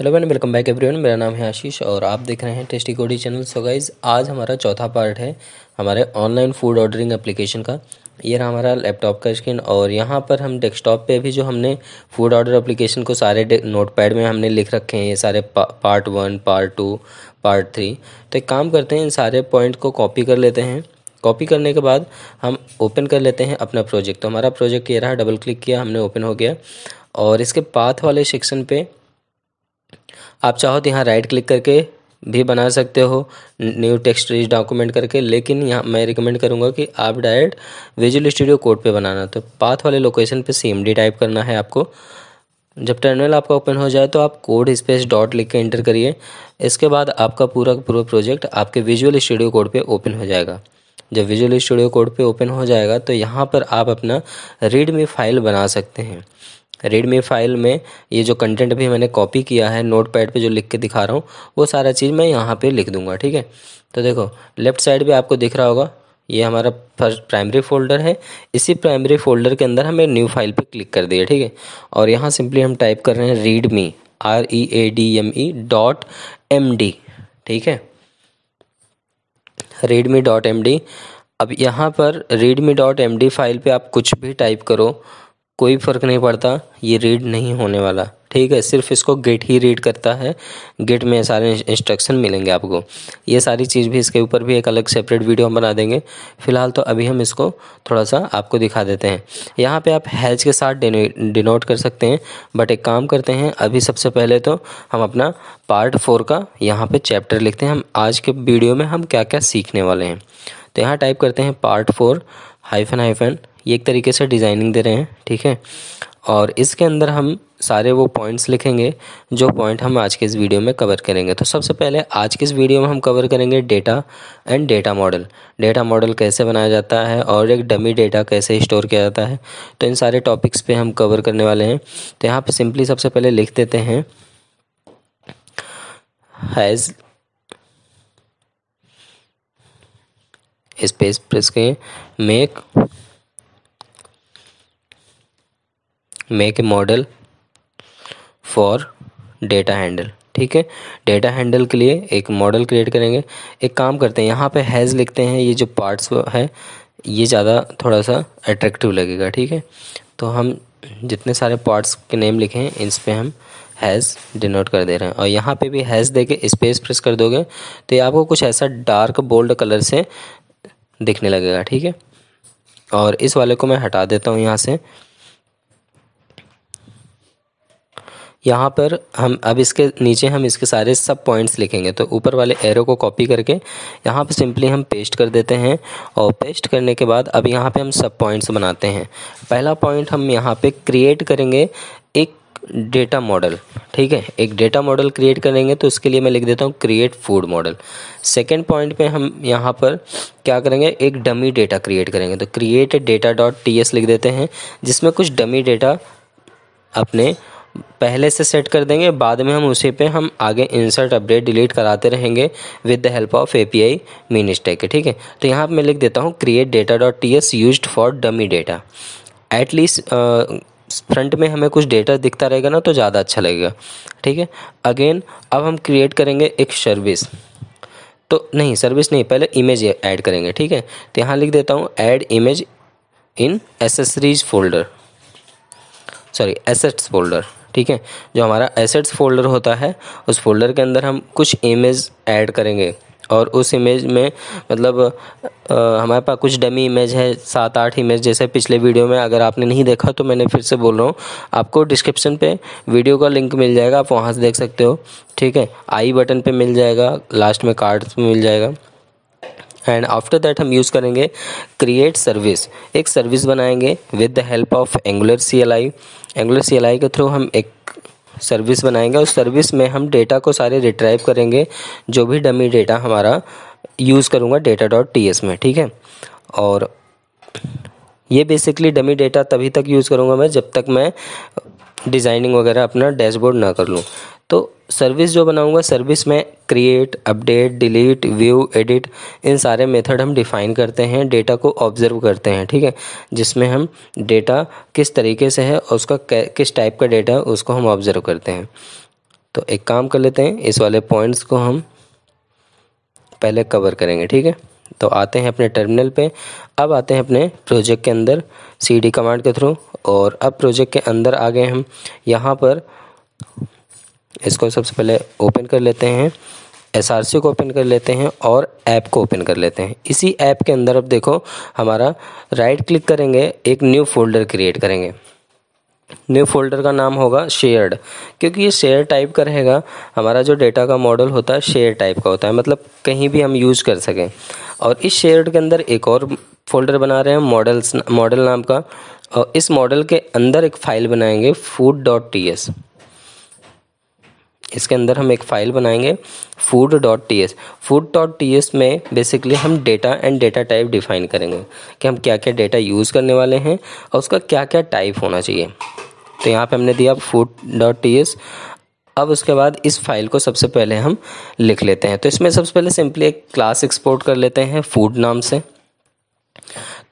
hello मैंड welcome back everyone मेरा नाम है आशीष और आप देख रहे हैं टेस्टी कोडी चैनल सो गाइज आज हमारा चौथा पार्ट है हमारे ऑनलाइन फूड ऑर्डरिंग एप्लीकेशन का ये रहा हमारा लैपटॉप का स्क्रीन और यहाँ पर हम डेस्कटॉप पे भी जो हमने फूड ऑर्डर एप्लीकेशन को सारे नोटपैड में हमने लिख रखे हैं ये सारे पा, part one part two part three तो एक काम करते हैं इन सारे पॉइंट को कॉपी कर लेते हैं कॉपी करने के बाद हम ओपन कर लेते हैं अपना प्रोजेक्ट तो हमारा प्रोजेक्ट ये रहा डबल क्लिक किया हमने ओपन हो गया और इसके पाथ वाले सेक्शन पर आप चाहो तो यहाँ राइट क्लिक करके भी बना सकते हो न्यू टेक्स्ट रिच डॉक्यूमेंट करके लेकिन यहाँ मैं रिकमेंड करूँगा कि आप डायरेक्ट विजुअल स्टूडियो कोड पे बनाना तो पाथ वाले लोकेशन पे सी टाइप करना है आपको जब टर्मिनल आपका ओपन हो जाए तो आप कोड स्पेस डॉट लिख के एंटर करिए इसके बाद आपका पूरा पूरा प्रोजेक्ट आपके विजुअल स्टूडियो कोड पर ओपन हो जाएगा जब विजुअल स्टूडियो कोड पर ओपन हो जाएगा तो यहाँ पर आप अपना रीडमी फाइल बना सकते हैं रेडमी फाइल में ये जो कंटेंट भी मैंने कॉपी किया है नोट पैड पर जो लिख के दिखा रहा हूँ वो सारा चीज़ मैं यहाँ पर लिख दूँगा ठीक है तो देखो लेफ्ट साइड भी आपको दिख रहा होगा ये हमारा फर्स्ट प्राइमरी फोल्डर है इसी प्राइमरी फोल्डर के अंदर हमें न्यू फाइल पे क्लिक कर दिया ठीक है और यहाँ सिंपली हम टाइप कर रहे हैं read me R E A D M E dot M D ठीक है read me dot M D अब यहाँ पर read me dot M D file पे आप कुछ भी टाइप करो कोई फ़र्क नहीं पड़ता ये रीड नहीं होने वाला ठीक है सिर्फ इसको गेट ही रीड करता है गेट में सारे इंस्ट्रक्शन मिलेंगे आपको ये सारी चीज़ भी इसके ऊपर भी एक अलग सेपरेट वीडियो हम बना देंगे फिलहाल तो अभी हम इसको थोड़ा सा आपको दिखा देते हैं यहाँ पे आप हैज के साथ डिनोट कर सकते हैं बट एक काम करते हैं अभी सबसे पहले तो हम अपना पार्ट फोर का यहाँ पर चैप्टर लिखते हैं हम आज के वीडियो में हम क्या क्या सीखने वाले हैं तो यहाँ टाइप करते हैं पार्ट फोर हाइफन हाइफन ये एक तरीके से डिज़ाइनिंग दे रहे हैं ठीक है और इसके अंदर हम सारे वो पॉइंट्स लिखेंगे जो पॉइंट हम आज के इस वीडियो में कवर करेंगे तो सबसे पहले आज के इस वीडियो में हम कवर करेंगे data and data model data model कैसे बनाया जाता है और एक डमी डेटा कैसे स्टोर किया जाता है तो इन सारे टॉपिक्स पे हम कवर करने वाले हैं तो यहाँ पे सिंपली सबसे पहले लिख देते हैं हैज़ स्पेस प्रेस के make make a model for data handle ठीक है डेटा हैंडल के लिए एक मॉडल क्रिएट करेंगे एक काम करते हैं यहाँ पे हैज़ लिखते हैं ये जो पार्ट्स है ये ज़्यादा थोड़ा सा अट्रैक्टिव लगेगा ठीक है तो हम जितने सारे पार्ट्स के नेम लिखे हैं इन पर हम हैज़ डिनोट कर दे रहे हैं और यहाँ पे भी हैज़ दे के स्पेस प्रेस कर दोगे तो ये आपको कुछ ऐसा डार्क बोल्ड कलर से दिखने लगेगा ठीक है और इस वाले को मैं हटा देता हूँ यहाँ से यहाँ पर हम अब इसके नीचे हम इसके सारे सब पॉइंट्स लिखेंगे तो ऊपर वाले एरो को कॉपी करके यहाँ पर सिंपली हम पेस्ट कर देते हैं और पेस्ट करने के बाद अब यहाँ पे हम सब पॉइंट्स बनाते हैं पहला पॉइंट हम यहाँ पे क्रिएट करेंगे एक डेटा मॉडल ठीक है एक डेटा मॉडल क्रिएट करेंगे तो उसके लिए मैं लिख देता हूँ create food model second point पर हम यहाँ पर क्या करेंगे एक डमी डेटा क्रिएट करेंगे तो create data dot T S लिख देते हैं जिसमें कुछ डमी डेटा अपने पहले से सेट कर देंगे बाद में हम उसी पे हम आगे इंसर्ट अपडेट डिलीट कराते रहेंगे with the help of A P I mean stack ठीक है तो यहाँ मैं लिख देता हूँ create data dot T S use for dummy data at least front में हमें कुछ डेटा दिखता रहेगा ना तो ज़्यादा अच्छा लगेगा ठीक है अगेन अब हम क्रिएट करेंगे एक सर्विस तो नहीं सर्विस नहीं पहले इमेज ऐड करेंगे ठीक है तो यहाँ लिख देता हूँ add image in accessories folder sorry assets folder ठीक है जो हमारा एसेट्स फोल्डर होता है उस फोल्डर के अंदर हम कुछ इमेज ऐड करेंगे और उस इमेज में मतलब आ, हमारे पास कुछ डमी इमेज है सात आठ इमेज जैसे पिछले वीडियो में अगर आपने नहीं देखा तो मैंने फिर से बोल रहा हूँ आपको डिस्क्रिप्शन पे वीडियो का लिंक मिल जाएगा आप वहाँ से देख सकते हो ठीक है आई बटन पे मिल जाएगा लास्ट में कार्ड्स में मिल जाएगा एंड आफ्टर दैट हम यूज़ करेंगे क्रिएट सर्विस एक सर्विस बनाएंगे with the help of Angular C L I Angular C L I के थ्रू हम एक सर्विस बनाएंगे उस सर्विस में हम डेटा को सारे रिट्राइव करेंगे जो भी डमी डेटा हमारा यूज़ करूँगा डेटा डॉट टी एस में ठीक है और ये बेसिकली डमी डेटा तभी तक यूज़ करूँगा मैं जब तक मैं डिज़ाइनिंग वगैरह अपना डैशबोर्ड ना कर लूँ तो सर्विस जो बनाऊंगा सर्विस में create update delete view edit इन सारे मेथड हम डिफ़ाइन करते हैं डेटा को ऑब्जर्व करते हैं ठीक है जिसमें हम डेटा किस तरीके से है और उसका किस टाइप का डेटा है उसको हम ऑब्ज़र्व करते हैं तो एक काम कर लेते हैं इस वाले पॉइंट्स को हम पहले कवर करेंगे ठीक है तो आते हैं अपने टर्मिनल पे अब आते हैं अपने प्रोजेक्ट के अंदर सी कमांड के थ्रू और अब प्रोजेक्ट के अंदर आ गए हम यहाँ पर इसको सबसे पहले ओपन कर लेते हैं एस आर सी को ओपन कर लेते हैं और ऐप को ओपन कर लेते हैं इसी ऐप के अंदर अब देखो हमारा राइट क्लिक करेंगे एक न्यू फोल्डर क्रिएट करेंगे न्यू फोल्डर का नाम होगा शेयर्ड क्योंकि ये शेयर टाइप का रहेगा हमारा जो डेटा का मॉडल होता है शेयर टाइप का होता है मतलब कहीं भी हम यूज़ कर सकें और इस शेयर्ड के अंदर एक और फोल्डर बना रहे हैं मॉडल्स मॉडल नाम का और इस मॉडल के अंदर एक फ़ाइल बनाएंगे फूड डॉट टी एस इसके अंदर हम एक फ़ाइल बनाएंगे food dot T S food dot T S में बेसिकली हम data and data type define करेंगे कि हम क्या क्या डेटा यूज़ करने वाले हैं और उसका क्या क्या टाइप होना चाहिए तो यहाँ पे हमने दिया फूड डॉट टी एस अब उसके बाद इस फाइल को सबसे पहले हम लिख लेते हैं तो इसमें सबसे पहले सिंपली एक क्लास एक्सपोर्ट कर लेते हैं फूड नाम से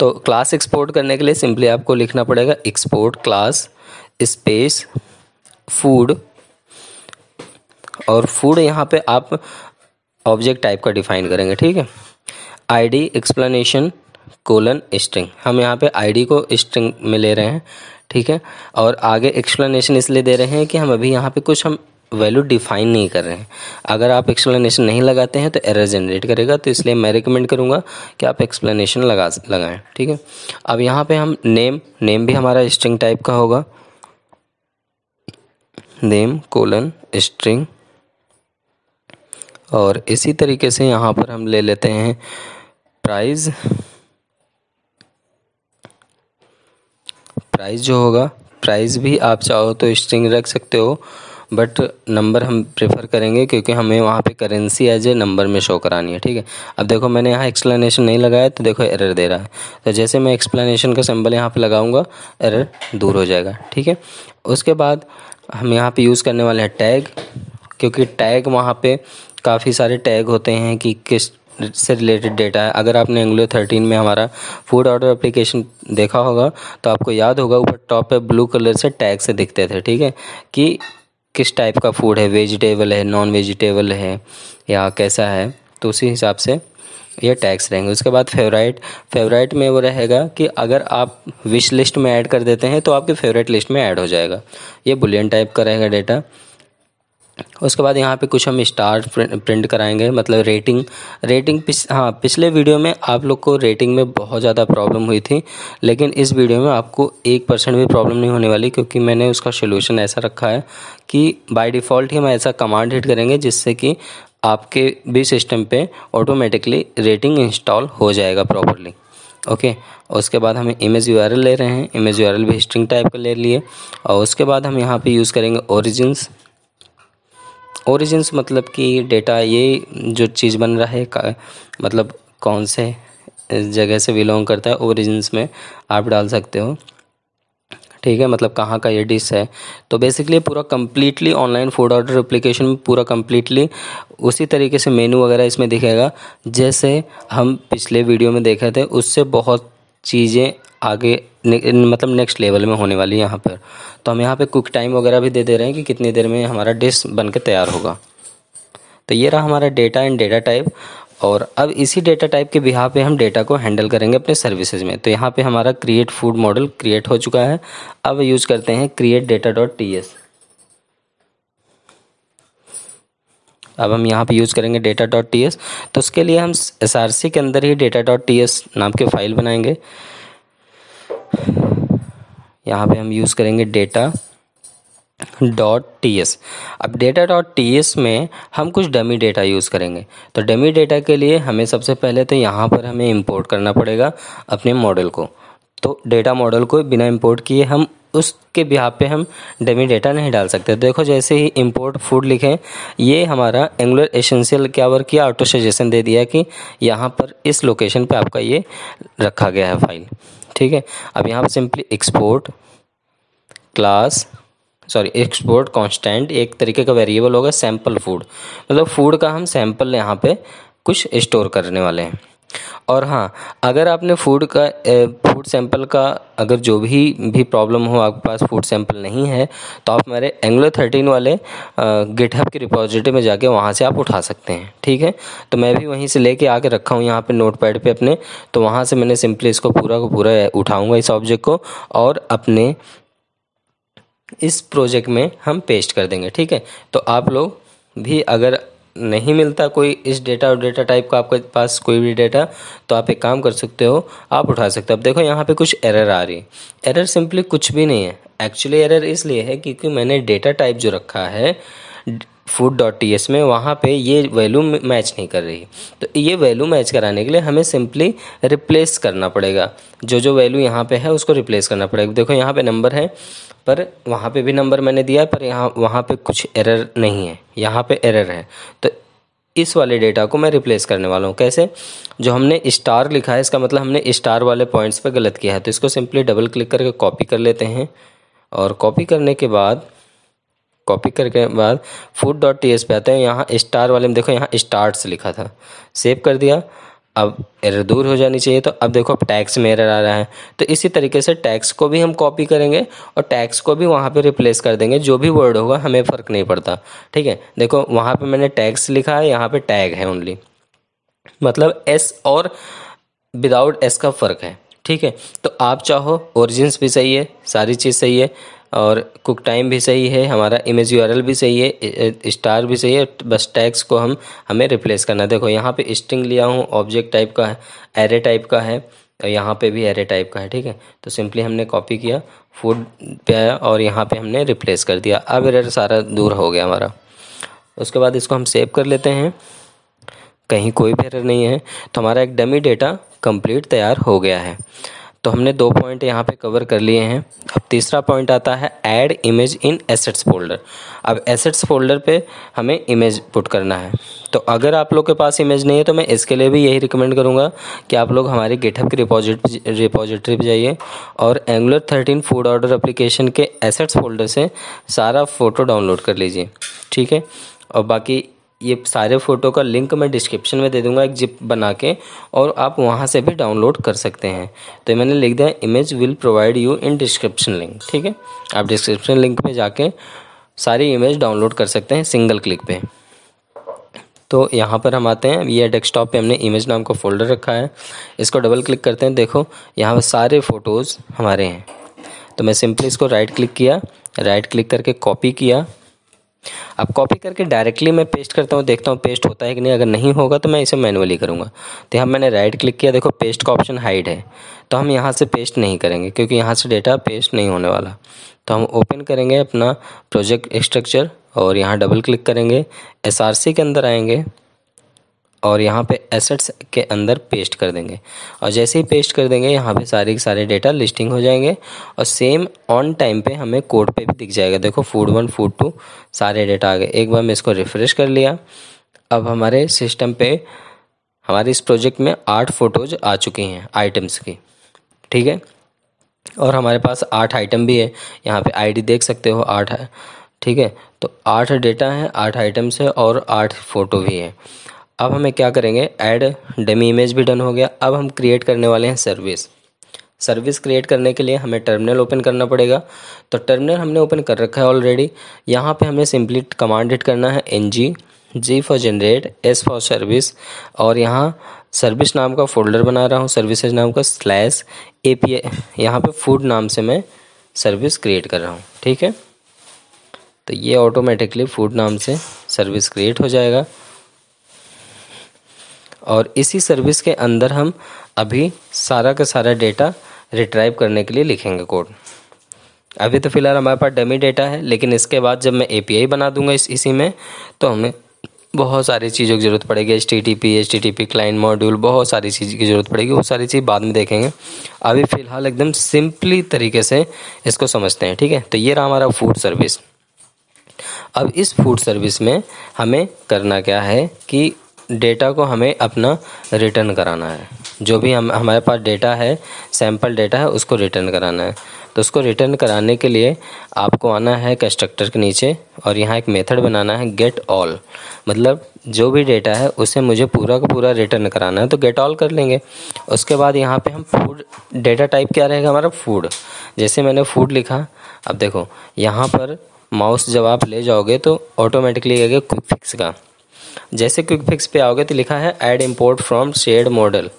तो क्लास एक्सपोर्ट करने के लिए सिंपली आपको लिखना पड़ेगा एक्सपोर्ट क्लास स्पेस फूड और फूड यहाँ पे आप ऑब्जेक्ट टाइप का डिफाइन करेंगे ठीक है आईडी एक्सप्लेनेशन कोलन स्ट्रिंग हम यहाँ पे आईडी को स्ट्रिंग में ले रहे हैं ठीक है और आगे एक्सप्लेनेशन इसलिए दे रहे हैं कि हम अभी यहाँ पे कुछ हम वैल्यू डिफाइन नहीं कर रहे हैं अगर आप एक्सप्लेनेशन नहीं लगाते हैं तो एरर जनरेट करेगा तो इसलिए मैं रिकमेंड करूँगा कि आप एक्सप्लेनेशन लगा लगाएं ठीक है अब यहाँ पे हम नेम नेम भी हमारा स्ट्रिंग टाइप का होगा नेम कोलन स्ट्रिंग और इसी तरीके से यहाँ पर हम ले लेते हैं प्राइस प्राइस जो होगा प्राइस भी आप चाहो तो स्ट्रिंग रख सकते हो बट नंबर हम प्रेफर करेंगे क्योंकि हमें वहाँ पे करेंसी एज ए नंबर में शो करानी है ठीक है अब देखो मैंने यहाँ एक्सप्लेनेशन नहीं लगाया तो देखो एरर दे रहा है तो जैसे मैं एक्सप्लेनेशन का सिंबल यहाँ पे लगाऊंगा एरर दूर हो जाएगा ठीक है उसके बाद हम यहाँ पे यूज़ करने वाले हैं टैग क्योंकि टैग वहाँ पर काफ़ी सारे टैग होते हैं कि किस से रिलेटेड डेटा है अगर आपने एंग्लो थर्टीन में हमारा फूड ऑर्डर एप्लीकेशन देखा होगा तो आपको याद होगा ऊपर टॉप पे ब्लू कलर से टैग से दिखते थे ठीक है कि किस टाइप का फूड है वेजिटेबल है नॉन वेजिटेबल है या कैसा है तो उसी हिसाब से ये टैक्स रहेंगे उसके बाद फेवरेट फेवरेट में वो रहेगा कि अगर आप विश लिस्ट में ऐड कर देते हैं तो आपके फेवरेट लिस्ट में ऐड हो जाएगा ये बुलियन टाइप का रहेगा डेटा उसके बाद यहाँ पे कुछ हम स्टार प्रिंट कराएंगे मतलब रेटिंग रेटिंग पिछ हाँ पिछले वीडियो में आप लोग को रेटिंग में बहुत ज़्यादा प्रॉब्लम हुई थी लेकिन इस वीडियो में आपको एक परसेंट भी प्रॉब्लम नहीं होने वाली क्योंकि मैंने उसका सोल्यूशन ऐसा रखा है कि बाय डिफ़ॉल्ट ही हम ऐसा कमांड हिट करेंगे जिससे कि आपके भी सिस्टम पर ऑटोमेटिकली रेटिंग इंस्टॉल हो जाएगा प्रॉपरली ओके okay, उसके बाद हम इमेज यू ले रहे हैं इमेज यू भी स्ट्रिंग टाइप का ले लिए और उसके बाद हम यहाँ पे यूज़ करेंगे ओरिजिन्स ओरिजिनस मतलब कि डेटा ये जो चीज़ बन रहा है मतलब कौन से जगह से बिलोंग करता है ओरिजिनस में आप डाल सकते हो ठीक है मतलब कहाँ का ये डिश है तो बेसिकली पूरा completely online food order application में पूरा कम्प्लीटली उसी तरीके से मेनू वगैरह इसमें दिखेगा जैसे हम पिछले वीडियो में देखे थे उससे बहुत चीज़ें आगे ने, मतलब नेक्स्ट लेवल में होने वाली है यहाँ पर तो हम यहाँ पे कुक टाइम वगैरह भी दे दे रहे हैं कि कितनी देर में हमारा डिश बन के तैयार होगा तो ये रहा हमारा डेटा एंड डेटा टाइप और अब इसी डेटा टाइप के बिहा पे हम डेटा को हैंडल करेंगे अपने सर्विसेज में तो यहाँ पे हमारा क्रिएट फूड मॉडल क्रिएट हो चुका है अब यूज़ करते हैं create data dot T S अब हम यहाँ पे यूज़ करेंगे डेटा डॉट टी एस तो उसके लिए हम एस आर सी के अंदर ही डेटा डॉट टी एस नाम के फाइल बनाएंगे यहाँ पे हम यूज़ करेंगे डेटा डॉट टी एस अब डेटा डॉट टी एस में हम कुछ डमी डेटा यूज़ करेंगे तो डमी डेटा के लिए हमें सबसे पहले तो यहाँ पर हमें इंपोर्ट करना पड़ेगा अपने मॉडल को तो डेटा मॉडल को बिना इंपोर्ट किए हम उसके बिहार पे हम डमी डेटा नहीं डाल सकते तो देखो जैसे ही इंपोर्ट फूड लिखें ये हमारा एंगुलर एसेंशियल क्या वर्क किया ऑटो सजेशन दे दिया कि यहाँ पर इस लोकेशन पे आपका ये रखा गया है फाइल ठीक है अब यहाँ पर simply export class sorry export constant एक तरीके का वेरिएबल होगा सैंपल फूड मतलब फूड का हम सैम्पल यहाँ पे कुछ स्टोर करने वाले हैं और हाँ अगर आपने फूड का फूड सैंपल का अगर जो भी भी प्रॉब्लम हो आपके पास फूड सैंपल नहीं है तो आप हमारे एंग्लो थर्टीन वाले गिटहब के रिपोजिटरी में जाके वहाँ से आप उठा सकते हैं ठीक है तो मैं भी वहीं से लेके आके रखा हूँ यहाँ पे नोट पैड पर अपने तो वहाँ से मैंने सिंपली इसको पूरा को पूरा उठाऊँगा इस ऑब्जेक्ट को और अपने इस प्रोजेक्ट में हम पेस्ट कर देंगे ठीक है तो आप लोग भी अगर नहीं मिलता कोई इस डेटा और डेटा टाइप का आपके पास कोई भी डेटा तो आप एक काम कर सकते हो आप उठा सकते हो अब देखो यहाँ पे कुछ एरर आ रही है एरर सिंपली कुछ भी नहीं है एक्चुअली एरर इसलिए है क्योंकि मैंने डेटा टाइप जो रखा है फूड डॉट टी एस में वहाँ पे ये वैल्यू मैच नहीं कर रही तो ये वैल्यू मैच कराने के लिए हमें सिंपली रिप्लेस करना पड़ेगा जो जो वैल्यू यहाँ पे है उसको रिप्लेस करना पड़ेगा देखो यहाँ पे नंबर है पर वहाँ पे भी नंबर मैंने दिया है पर यहाँ वहाँ पे कुछ एरर नहीं है यहाँ पे एरर है तो इस वाले डेटा को मैं रिप्लेस करने वाला हूँ कैसे जो हमने स्टार लिखा है इसका मतलब हमने स्टार वाले पॉइंट्स पर गलत किया है तो इसको सिंपली डबल क्लिक करके कॉपी कर लेते हैं और कॉपी करने के बाद कॉपी करके बाद फूड डॉट टी एस पे आते हैं यहाँ स्टार वाले में देखो यहाँ स्टार्ट लिखा था सेव कर दिया अब एरर दूर हो जानी चाहिए तो अब देखो अब टैक्स में एरर आ रहा है तो इसी तरीके से टैक्स को भी हम कॉपी करेंगे और टैक्स को भी वहाँ पे रिप्लेस कर देंगे जो भी वर्ड होगा हमें फ़र्क नहीं पड़ता ठीक है देखो वहाँ पे मैंने टैक्स लिखा है यहाँ पे टैग है ओनली मतलब एस और विदाउट एस का फ़र्क है ठीक है तो आप चाहो ओरिजिन भी सही है सारी चीज़ सही है और कुक टाइम भी सही है हमारा इमेज यू भी सही है स्टार भी सही है बस टैक्स को हम हमें रिप्लेस करना है देखो यहाँ पे स्ट्रिंग लिया हूँ ऑब्जेक्ट टाइप का है एरे टाइप का है और यहाँ पे भी एरे टाइप का है ठीक है तो सिंपली हमने कॉपी किया फूड पे आया और यहाँ पे हमने रिप्लेस कर दिया अब एरर सारा दूर हो गया हमारा उसके बाद इसको हम सेव कर लेते हैं कहीं कोई भी एरर नहीं है तो हमारा एक डमी डेटा कंप्लीट तैयार हो गया है तो हमने दो पॉइंट यहाँ पे कवर कर लिए हैं अब तीसरा पॉइंट आता है add image in assets folder अब एसेट्स फोल्डर पे हमें इमेज पुट करना है तो अगर आप लोग के पास इमेज नहीं है तो मैं इसके लिए भी यही रिकमेंड करूँगा कि आप लोग हमारे गेटअप की रिपोजिट रिपोजिटरी पर जाइए और Angular thirteen food order application के एसेट्स फोल्डर से सारा फ़ोटो डाउनलोड कर लीजिए ठीक है और बाकी ये सारे फ़ोटो का लिंक मैं डिस्क्रिप्शन में दे दूंगा एक जिप बना के और आप वहाँ से भी डाउनलोड कर सकते हैं तो मैंने लिख दिया image will provide you in description link ठीक है आप डिस्क्रिप्शन लिंक पे जाके सारी इमेज डाउनलोड कर सकते हैं सिंगल क्लिक पे तो यहाँ पर हम आते हैं ये डेस्कटॉप पे हमने इमेज नाम का फोल्डर रखा है इसको डबल क्लिक करते हैं देखो यहाँ पर सारे फ़ोटोज़ हमारे हैं तो मैं सिंपली इसको राइट क्लिक किया राइट क्लिक करके कॉपी किया अब कॉपी करके डायरेक्टली मैं पेस्ट करता हूँ देखता हूँ पेस्ट होता है कि नहीं अगर नहीं होगा तो मैं इसे मैनुअली करूँगा तो यहाँ मैंने राइट क्लिक किया देखो पेस्ट का ऑप्शन हाइड है तो हम यहाँ से पेस्ट नहीं करेंगे क्योंकि यहाँ से डेटा पेस्ट नहीं होने वाला तो हम ओपन करेंगे अपना प्रोजेक्ट स्ट्रक्चर और यहाँ डबल क्लिक करेंगे एस के अंदर आएँगे और यहाँ पे एसेट्स के अंदर पेस्ट कर देंगे और जैसे ही पेस्ट कर देंगे यहाँ पे सारे के सारे डेटा लिस्टिंग हो जाएंगे और सेम ऑन टाइम पे हमें कोड पे भी दिख जाएगा देखो फूड वन फूड टू सारे डेटा आ गए एक बार मैं इसको रिफ़्रेश कर लिया अब हमारे सिस्टम पे हमारे इस प्रोजेक्ट में आठ फ़ोटोज़ आ चुकी हैं आइटम्स की ठीक है और हमारे पास आठ आइटम भी है यहाँ पर आई देख सकते हो आठ ठीक है तो आठ डेटा है आठ आइटम्स है और आठ फ़ोटो भी हैं अब हमें क्या करेंगे ऐड डेमी इमेज भी डन हो गया अब हम क्रिएट करने वाले हैं सर्विस सर्विस क्रिएट करने के लिए हमें टर्मिनल ओपन करना पड़ेगा तो टर्मिनल हमने ओपन कर रखा है ऑलरेडी यहाँ पे हमें सिंपली कमांड हिट करना है N G G for generate S for service और यहाँ सर्विस नाम का फोल्डर बना रहा हूँ सर्विसेज नाम का स्लैश ए पी यहाँ पर फूड नाम से मैं सर्विस क्रिएट कर रहा हूँ ठीक है तो ये ऑटोमेटिकली फूड नाम से सर्विस क्रिएट हो जाएगा और इसी सर्विस के अंदर हम अभी सारा का सारा डेटा रिट्राइव करने के लिए लिखेंगे कोड अभी तो फ़िलहाल हमारे पास डमी डेटा है लेकिन इसके बाद जब मैं ए बना दूंगा इस इसी में तो हमें बहुत सारी चीज़ों की ज़रूरत पड़ेगी H T T P H T T P client module बहुत सारी चीज़ की ज़रूरत पड़ेगी वो सारी चीज़ बाद में देखेंगे अभी फ़िलहाल एकदम सिंपली तरीके से इसको समझते हैं ठीक है तो ये रहा हमारा फूड सर्विस अब इस फूड सर्विस में हमें करना क्या है कि डेटा को हमें अपना रिटर्न कराना है जो भी हम हमारे पास डेटा है सैम्पल डेटा है उसको रिटर्न कराना है तो उसको रिटर्न कराने के लिए आपको आना है कंस्ट्रक्टर के नीचे और यहाँ एक मेथड बनाना है गेट ऑल मतलब जो भी डेटा है उसे मुझे पूरा का पूरा रिटर्न कराना है तो गेट ऑल कर लेंगे उसके बाद यहाँ पे हम फूड डेटा टाइप क्या रहेगा हमारा फूड जैसे मैंने फूड लिखा अब देखो यहाँ पर माउस जब आप ले जाओगे तो ऑटोमेटिकली आएगा क्विक फिक्स का जैसे क्विक फिक्स पे आओगे तो लिखा है add import from shared model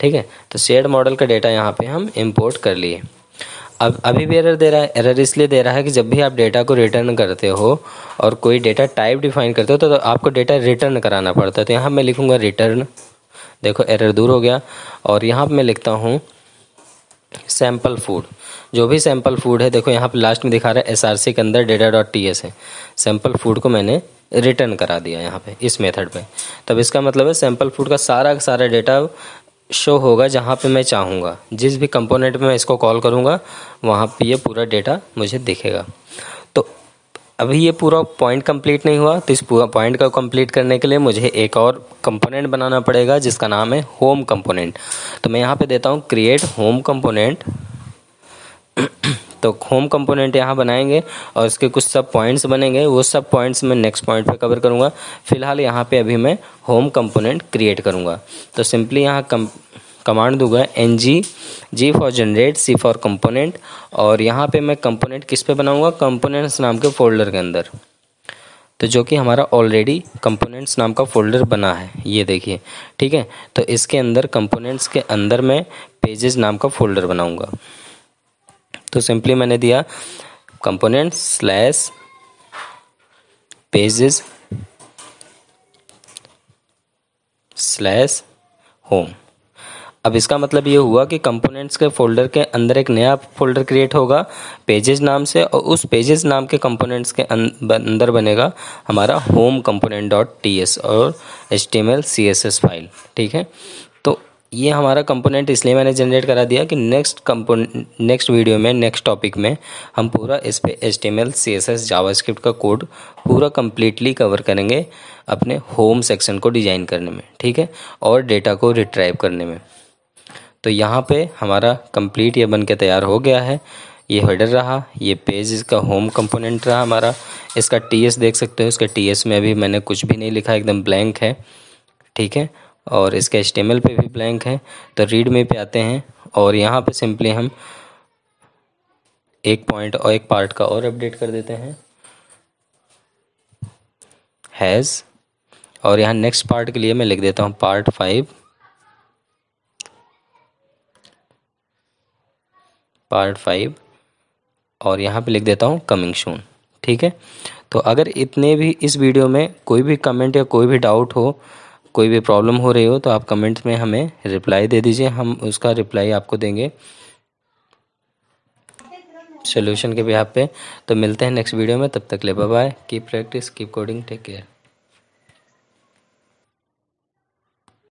ठीक है तो शेड मॉडल का डेटा यहाँ पे हम इम्पोर्ट कर लिए अब अभी भी एरर दे रहा है एरर इसलिए दे रहा है कि जब भी आप डेटा को रिटर्न करते हो और कोई डेटा टाइप डिफाइन करते हो तो, तो आपको डेटा रिटर्न कराना पड़ता है तो यहाँ मैं लिखूँगा रिटर्न देखो एरर दूर हो गया और यहाँ पर मैं लिखता हूँ सैम्पल फूड जो भी सैम्पल फूड है देखो यहाँ पर लास्ट में दिखा रहा है एस के अंदर डेटा डॉट टी एस है सैम्पल फूड को मैंने रिटर्न करा दिया यहाँ पे इस मेथड में तब इसका मतलब है सैम्पल फूड का सारा का सारा डेटा शो होगा जहाँ पे मैं चाहूँगा जिस भी कंपोनेंट में मैं इसको कॉल करूँगा वहाँ पे ये पूरा डेटा मुझे दिखेगा तो अभी ये पूरा पॉइंट कंप्लीट नहीं हुआ तो इस पूरा पॉइंट का कंप्लीट करने के लिए मुझे एक और कंपोनेंट बनाना पड़ेगा जिसका नाम है होम कंपोनेंट तो मैं यहाँ पे देता हूँ क्रिएट होम कंपोनेंट तो होम कंपोनेंट यहाँ बनाएंगे और उसके कुछ सब पॉइंट्स बनेंगे वो सब पॉइंट्स मैं नेक्स्ट पॉइंट पे कवर करूँगा फिलहाल यहाँ पे अभी मैं होम कंपोनेंट क्रिएट करूँगा तो सिंपली यहाँ कम कमांड दूंगा N G G for generate C for component और यहाँ पे मैं कंपोनेंट किस पे बनाऊँगा कंपोनेंट्स नाम के फोल्डर के अंदर तो जो कि हमारा ऑलरेडी कंपोनेंट्स नाम का फोल्डर बना है ये देखिए ठीक है तो इसके अंदर कंपोनेंट्स के अंदर मैं पेजेस नाम का फोल्डर बनाऊँगा तो सिंपली मैंने दिया component slash pages slash home अब इसका मतलब ये हुआ कि कंपोनेंट्स के फोल्डर के अंदर एक नया फोल्डर क्रिएट होगा पेजेस नाम से और उस पेजेस नाम के कंपोनेंट्स के अं-, अंदर बनेगा हमारा home component dot T S और H T M L C S S file ठीक है ये हमारा कंपोनेंट इसलिए मैंने जनरेट करा दिया कि नेक्स्ट कंपोन नेक्स्ट वीडियो में नेक्स्ट टॉपिक में हम पूरा इस पर H T M L C S S JavaScript का कोड पूरा कम्प्लीटली कवर करेंगे अपने होम सेक्शन को डिज़ाइन करने में ठीक है और डेटा को रिट्राइव करने में तो यहाँ पे हमारा कंप्लीट ये बन के तैयार हो गया है ये हेडर रहा ये पेज इसका होम कंपोनेंट रहा हमारा इसका टीएस देख सकते हो इसके टीएस में अभी मैंने कुछ भी नहीं लिखा एकदम ब्लैंक है ठीक है और इसके एच पे भी ब्लैंक है तो रीड में पे आते हैं और यहाँ पे सिंपली हम एक पॉइंट और एक पार्ट का और अपडेट कर देते हैं हैज़ और यहाँ नेक्स्ट पार्ट के लिए मैं लिख देता हूँ पार्ट फाइव पार्ट फाइव और यहाँ पे लिख देता हूँ कमिंग शून ठीक है तो अगर इतने भी इस वीडियो में कोई भी कमेंट या कोई भी डाउट हो कोई भी प्रॉब्लम हो रही हो तो आप कमेंट्स में हमें रिप्लाई दे दीजिए हम उसका रिप्लाई आपको देंगे सोल्यूशन के आप पे तो मिलते हैं नेक्स्ट वीडियो में तब तक ले bye keep practice keep coding take care